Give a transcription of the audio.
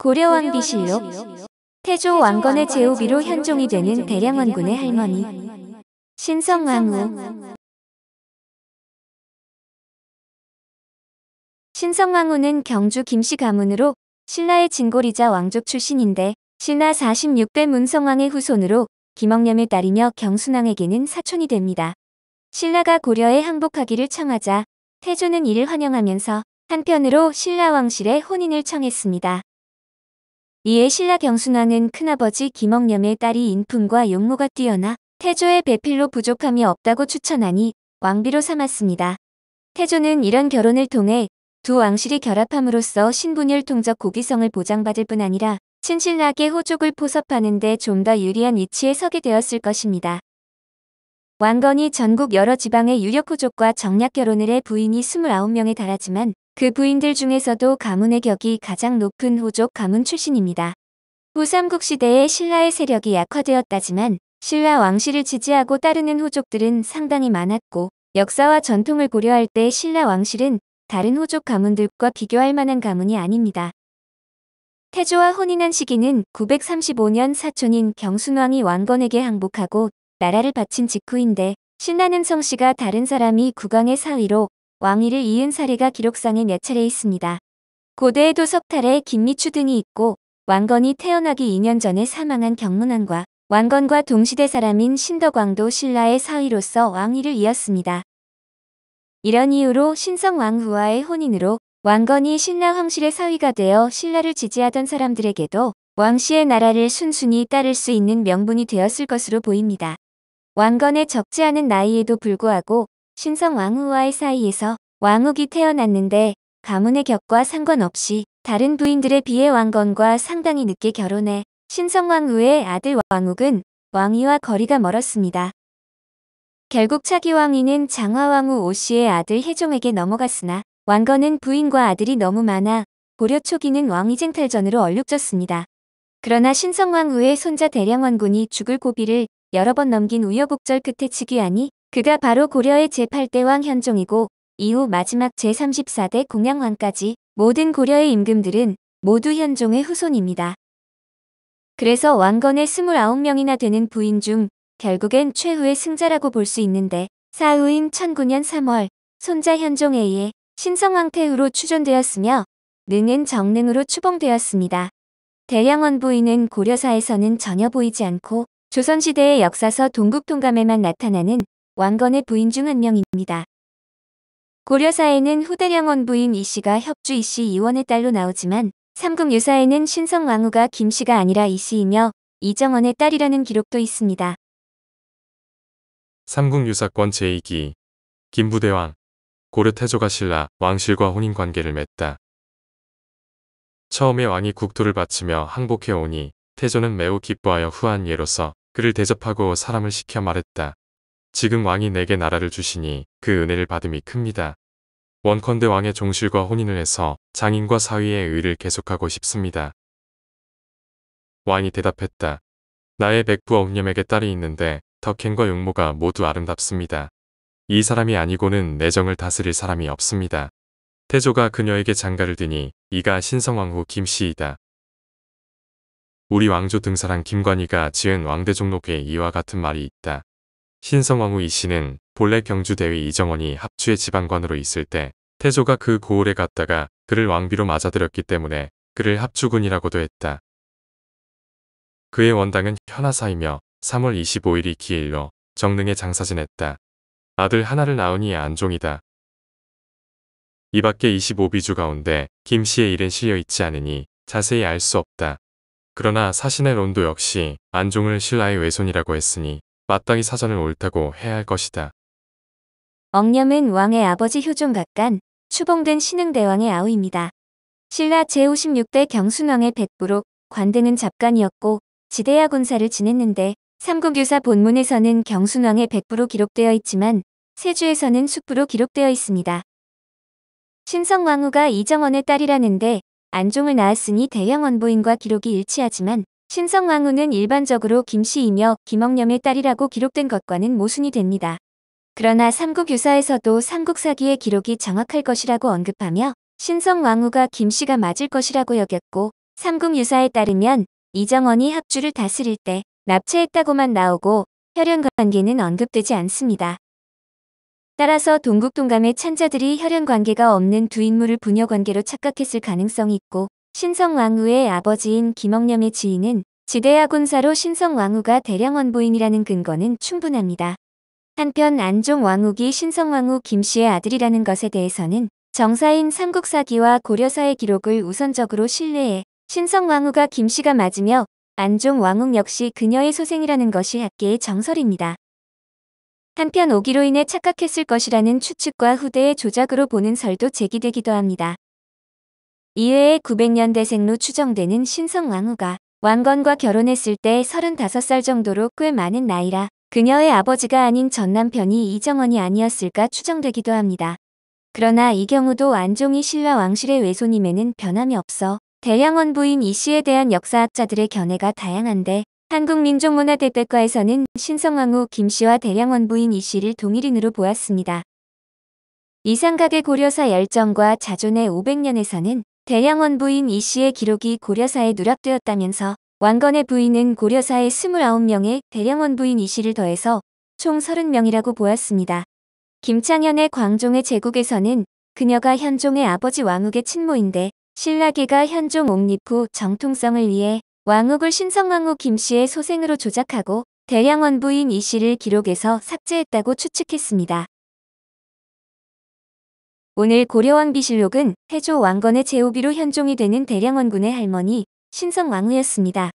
고려왕 비실록 태조 왕건의 제후비로 현종이 되는 대량원군의 할머니 신성왕후 신성왕후는 경주 김씨 가문으로 신라의 진골이자 왕족 출신인데 신라 46대 문성왕의 후손으로 김억념을따이며 경순왕에게는 사촌이 됩니다. 신라가 고려에 항복하기를 청하자 태조는 이를 환영하면서 한편으로 신라 왕실의 혼인을 청했습니다. 이에 신라 경순왕은 큰아버지 김억념의 딸이 인품과 용모가 뛰어나 태조의 배필로 부족함이 없다고 추천하니 왕비로 삼았습니다. 태조는 이런 결혼을 통해 두 왕실이 결합함으로써 신분율 통적 고귀성을 보장받을 뿐 아니라 친신하게 호족을 포섭하는 데 좀 더 유리한 위치에 서게 되었을 것입니다. 왕건이 전국 여러 지방의 유력 호족과 정략 결혼을 해 부인이 29명에 달하지만 그 부인들 중에서도 가문의 격이 가장 높은 호족 가문 출신입니다. 후삼국 시대에 신라의 세력이 약화되었다지만 신라 왕실을 지지하고 따르는 호족들은 상당히 많았고 역사와 전통을 고려할 때 신라 왕실은 다른 호족 가문들과 비교할 만한 가문이 아닙니다. 태조와 혼인한 시기는 935년 사촌인 경순왕이 왕건에게 항복하고 나라를 바친 직후인데 신라는 성씨가 다른 사람이 국왕의 사위로 왕위를 이은 사례가 기록상에 몇 차례 있습니다. 고대에도 석탈에 김미추 등이 있고 왕건이 태어나기 2년 전에 사망한 경문왕과 왕건과 동시대 사람인 신덕왕도 신라의 사위로서 왕위를 이었습니다. 이런 이유로 신성왕 후와의 혼인으로 왕건이 신라 황실의 사위가 되어 신라를 지지하던 사람들에게도 왕씨의 나라를 순순히 따를 수 있는 명분이 되었을 것으로 보입니다. 왕건의 적지 않은 나이에도 불구하고 신성 왕후와의 사이에서 왕욱이 태어났는데 가문의 격과 상관없이 다른 부인들에 비해 왕건과 상당히 늦게 결혼해 신성 왕후의 아들 왕욱은 왕위와 거리가 멀었습니다. 결국 차기 왕위는 장화왕후 오씨의 아들 혜종에게 넘어갔으나 왕건은 부인과 아들이 너무 많아 고려 초기는 왕위쟁탈전으로 얼룩졌습니다. 그러나 신성왕후의 손자 대량왕군이 죽을 고비를 여러 번 넘긴 우여곡절 끝에 치기하니 그가 바로 고려의 제8대왕 현종이고 이후 마지막 제34대 공양왕까지 모든 고려의 임금들은 모두 현종의 후손입니다. 그래서 왕건의 29명이나 되는 부인 중 결국엔 최후의 승자라고 볼 수 있는데 사후인 1009년 3월 손자 현종에 의해 신성왕태후로 추존되었으며 능은 정능으로 추봉되었습니다. 대양원 부인은 고려사에서는 전혀 보이지 않고 조선시대의 역사서 동국통감에만 나타나는 왕건의 부인 중 한 명입니다. 고려사에는 후대령원 부인 이씨가 협주 이씨 이원의 딸로 나오지만 삼국 유사에는 신성 왕후가 김씨가 아니라 이씨이며 이정원의 딸이라는 기록도 있습니다. 삼국 유사권 제2기 김부대왕 고려 태조가 신라 왕실과 혼인 관계를 맺다. 처음에 왕이 국토를 바치며 항복해 오니 태조는 매우 기뻐하여 후한 예로서 그를 대접하고 사람을 시켜 말했다. 지금 왕이 내게 나라를 주시니 그 은혜를 받음이 큽니다. 원컨대 왕의 종실과 혼인을 해서 장인과 사위의 의를 계속하고 싶습니다. 왕이 대답했다. 나의 백부 억념에게 딸이 있는데 덕행과 용모가 모두 아름답습니다. 이 사람이 아니고는 내정을 다스릴 사람이 없습니다. 태조가 그녀에게 장가를 드니 이가 신성왕후 김씨이다. 우리 왕조 등사랑 김관희가 지은 왕대종록에 이와 같은 말이 있다. 신성왕후 이씨는 본래 경주대위 이정원이 합주의 지방관으로 있을 때 태조가 그 고을에 갔다가 그를 왕비로 맞아들였기 때문에 그를 합주군이라고도 했다. 그의 원당은 현하사이며 3월 25일이 기일로 정릉에 장사진했다 아들 하나를 낳으니 안종이다. 이 밖에 25비주 가운데 김씨의 일은 실려있지 않으니 자세히 알 수 없다. 그러나 사신의 론도 역시 안종을 신라의 외손이라고 했으니 마땅히 사전을 옳다고 해야 할 것이다. 억념은 왕의 아버지 효종각간, 추봉된 신흥대왕의 아우입니다. 신라 제56대 경순왕의 백부록, 관대는잡간이었고 지대야 군사를 지냈는데 삼국유사 본문에서는 경순왕의 백부로 기록되어 있지만 세주에서는 숙부로 기록되어 있습니다. 신성왕후가 이정원의 딸이라는데 안종을 낳았으니 대양원부인과 기록이 일치하지만 신성왕후는 일반적으로 김씨이며 김억념의 딸이라고 기록된 것과는 모순이 됩니다. 그러나 삼국유사에서도 삼국사기의 기록이 정확할 것이라고 언급하며 신성왕후가 김씨가 맞을 것이라고 여겼고 삼국유사에 따르면 이정원이 합주를 다스릴 때 납치했다고만 나오고 혈연관계는 언급되지 않습니다. 따라서 동국동감의 찬자들이 혈연관계가 없는 두 인물을 부녀관계로 착각했을 가능성이 있고 신성왕후의 아버지인 김억념의 지인은 지대야 군사로 신성왕후가 대량원부인이라는 근거는 충분합니다. 한편 안종왕후기 신성왕후 김씨의 아들이라는 것에 대해서는 정사인 삼국사기와 고려사의 기록을 우선적으로 신뢰해 신성왕후가 김씨가 맞으며 안종왕후 역시 그녀의 소생이라는 것이 학계의 정설입니다. 한편 오기로 인해 착각했을 것이라는 추측과 후대의 조작으로 보는 설도 제기되기도 합니다. 이외에 900년대 생로 추정되는 신성왕후가 왕건과 결혼했을 때 35살 정도로 꽤 많은 나이라 그녀의 아버지가 아닌 전남편이 이정원이 아니었을까 추정되기도 합니다. 그러나 이 경우도 안종이 신라 왕실의 외손임에는 변함이 없어 대양원 부인 이 씨에 대한 역사학자들의 견해가 다양한데 한국민족문화대백과에서는 신성왕후 김 씨와 대량원 부인 이 씨를 동일인으로 보았습니다. 이상각의 고려사 열정과 자존의 500년에서는 대양 원부인 이 씨의 기록이 고려사에 누락되었다면서 왕건의 부인은 고려사의 29명의 대양 원부인 이 씨를 더해서 총 30명이라고 보았습니다. 김창현의 광종의 제국에서는 그녀가 현종의 아버지 왕욱의 친모인데 신라계가 현종 옹립 후 정통성을 위해 왕욱을 신성왕후 김씨의 소생으로 조작하고 대양 원부인 이씨를 기록에서 삭제했다고 추측했습니다. 오늘 고려왕 비실록은 태조 왕건의 제후비로 현종이 되는 대량원군의 할머니 신성왕후였습니다.